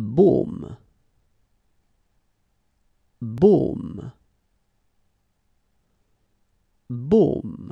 Bom. Bom. Bom.